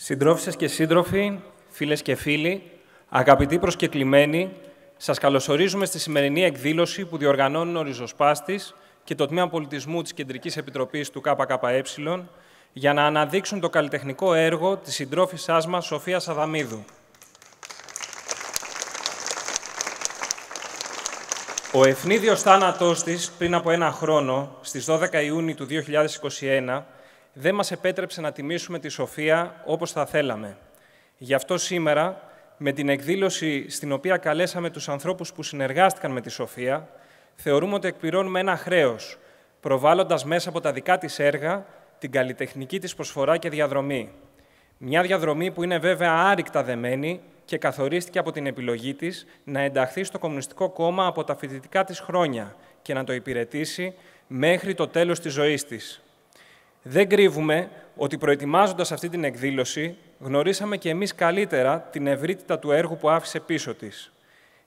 Συντρόφισσες και σύντροφοι, φίλες και φίλοι, αγαπητοί προσκεκλημένοι, σας καλωσορίζουμε στη σημερινή εκδήλωση που διοργανώνουν ο Ριζοσπάστης και το Τμήμα Πολιτισμού της Κεντρικής Επιτροπής του ΚΚΕ για να αναδείξουν το καλλιτεχνικό έργο της συντρόφισσάς μας Σοφίας Αδαμίδου. Ο ευνίδιος θάνατός της πριν από ένα χρόνο, στις 12 Ιούνιου του 2021, δεν μας επέτρεψε να τιμήσουμε τη σοφία όπως θα θέλαμε. Γι' αυτό σήμερα, με την εκδήλωση στην οποία καλέσαμε τους ανθρώπους που συνεργάστηκαν με τη σοφία, θεωρούμε ότι εκπληρώνουμε ένα χρέος, προβάλλοντας μέσα από τα δικά της έργα την καλλιτεχνική της προσφορά και διαδρομή. Μια διαδρομή που είναι βέβαια άρρηκτα δεμένη και καθορίστηκε από την επιλογή της να ενταχθεί στο Κομμουνιστικό Κόμμα από τα φοιτητικά της χρόνια και να το υπηρετήσει μέχρι το τέλος της ζωής της. Δεν κρύβουμε ότι προετοιμάζοντας αυτή την εκδήλωση, γνωρίσαμε και εμείς καλύτερα την ευρύτητα του έργου που άφησε πίσω της.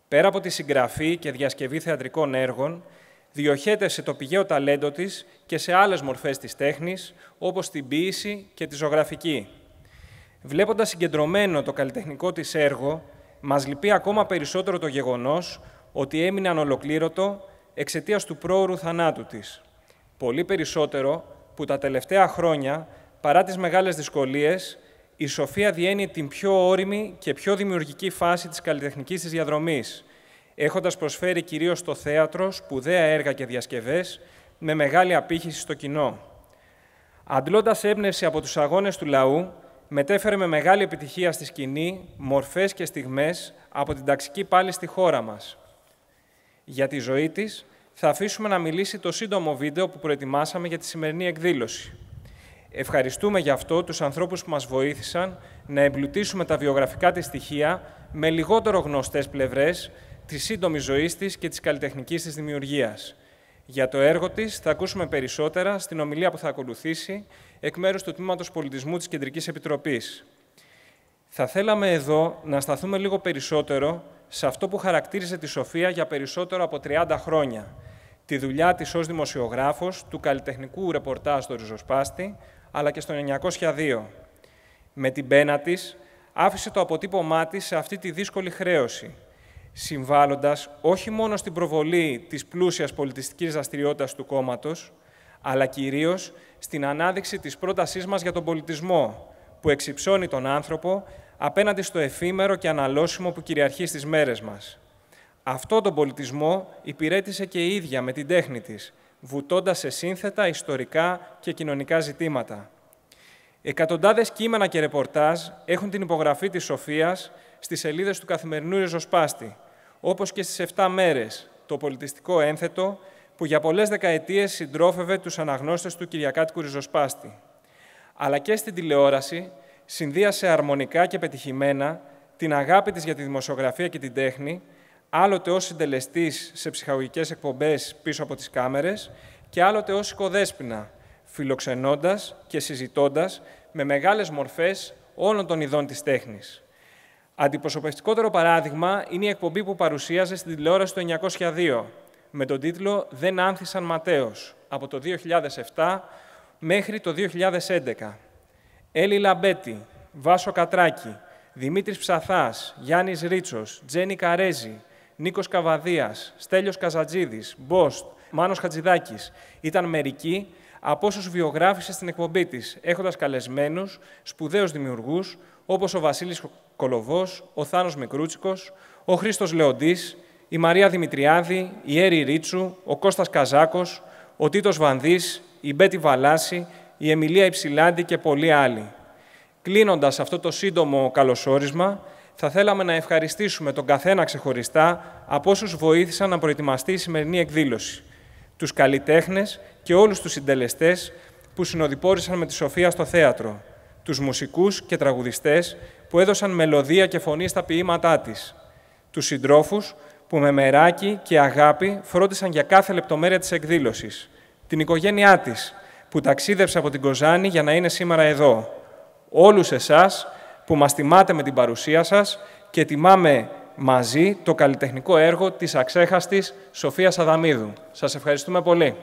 Πέρα από τη συγγραφή και διασκευή θεατρικών έργων, διοχέτευσε το πηγαίο ταλέντο της και σε άλλες μορφές της τέχνης, όπως την ποίηση και τη ζωγραφική. Βλέποντας συγκεντρωμένο το καλλιτεχνικό της έργο, μας λυπεί ακόμα περισσότερο το γεγονός ότι έμεινε ανολοκλήρωτο εξαιτίας του πρόωρου θανάτου της. Πολύ περισσότερο που τα τελευταία χρόνια, παρά τις μεγάλες δυσκολίες, η Σοφία διένει την πιο όρημη και πιο δημιουργική φάση της καλλιτεχνικής της διαδρομής, έχοντας προσφέρει κυρίως το θέατρο, σπουδαία έργα και διασκευές, με μεγάλη απήχηση στο κοινό. Αντλώντας έμπνευση από τους αγώνες του λαού, μετέφερε με μεγάλη επιτυχία στη σκηνή μορφές και στιγμές από την ταξική πάλι στη χώρα μας. Για τη ζωή της, θα αφήσουμε να μιλήσει το σύντομο βίντεο που προετοιμάσαμε για τη σημερινή εκδήλωση. Ευχαριστούμε γι' αυτό τους ανθρώπους που μας βοήθησαν να εμπλουτίσουμε τα βιογραφικά της στοιχεία με λιγότερο γνωστές πλευρές της σύντομη ζωής της και της καλλιτεχνικής της δημιουργίας. Για το έργο της θα ακούσουμε περισσότερα στην ομιλία που θα ακολουθήσει εκ μέρους του Τμήματος Πολιτισμού της Κεντρικής Επιτροπής. Θα θέλαμε εδώ να σταθούμε λίγο περισσότερο σε αυτό που χαρακτήριζε τη Σοφία για περισσότερο από 30 χρόνια, τη δουλειά της ως δημοσιογράφος του καλλιτεχνικού ρεπορτάζ στο Ριζοσπάστη, αλλά και στο 902. Με την πένα της άφησε το αποτύπωμά της σε αυτή τη δύσκολη χρέωση, συμβάλλοντας όχι μόνο στην προβολή της πλούσιας πολιτιστικής δραστηριότητας του κόμματος, αλλά κυρίως στην ανάδειξη της πρότασής μας για τον πολιτισμό, που εξυψώνει τον άνθρωπο απέναντι στο εφήμερο και αναλώσιμο που κυριαρχεί στις μέρες μας. Αυτό τον πολιτισμό υπηρέτησε και η ίδια με την τέχνη της, βουτώντας σε σύνθετα ιστορικά και κοινωνικά ζητήματα. Εκατοντάδες κείμενα και ρεπορτάζ έχουν την υπογραφή της Σοφίας στις σελίδες του καθημερινού ριζοσπάστη, όπως και στις 7 μέρες, το πολιτιστικό ένθετο που για πολλές δεκαετίες συντρόφευε τους αναγνώστες του Κυριακάτικου ριζοσπάστη. Αλλά και στην τηλεόραση συνδύασε αρμονικά και πετυχημένα την αγάπη της για τη δημοσιογραφία και την τέχνη άλλοτε ως συντελεστής σε ψυχαγωγικές εκπομπές πίσω από τις κάμερες και άλλοτε ως οικοδέσποινα, φιλοξενώντας και συζητώντας με μεγάλες μορφές όλων των ειδών της τέχνης. Αντιπροσωπευτικότερο παράδειγμα είναι η εκπομπή που παρουσίαζε στην τηλεόραση το 902, με τον τίτλο «Δεν άνθησαν Ματέος» από το 2007 μέχρι το 2011. Έλλη Λαμπέτη, Βάσο Κατράκη, Δημήτρης Ψαθάς, Γιάννης Ρίτσος, Τζένι Καρέζη, Νίκος Καβαδίας, Στέλιος Καζατζίδης, Μπόστ, Μάνος Χατζηδάκης ήταν μερικοί από όσους βιογράφησε στην εκπομπή της... έχοντας καλεσμένους σπουδαίους δημιουργούς... όπως ο Βασίλης Κολοβός, ο Θάνος Μικρούτσικος, ο Χρήστος Λεοντής... η Μαρία Δημητριάδη, η Έρη Ρίτσου, ο Κώστας Καζάκος, ο Τίτος Βανδής, η Μπέτη Βαλάση, η Εμιλία Υψηλάντη και πολλοί άλλοι. Κλείνοντας αυτό το σύντομο καλωσόρισμα, θα θέλαμε να ευχαριστήσουμε τον καθένα ξεχωριστά από όσους βοήθησαν να προετοιμαστεί η σημερινή εκδήλωση. Τους καλλιτέχνες και όλους τους συντελεστές που συνοδοιπόρησαν με τη Σοφία στο θέατρο. Τους μουσικούς και τραγουδιστές που έδωσαν μελωδία και φωνή στα ποίηματά της. Τους συντρόφους που με μεράκι και αγάπη φρόντισαν για κάθε λεπτομέρεια της εκδήλωσης. Την οικογένειά της που ταξίδευσε από την Κοζάνη για να είναι σήμερα εδώ. Όλους εσάς που μας τιμάτε με την παρουσία σας και τιμάμε μαζί το καλλιτεχνικό έργο της αξέχαστης Σοφίας Αδαμίδου. Σας ευχαριστούμε πολύ.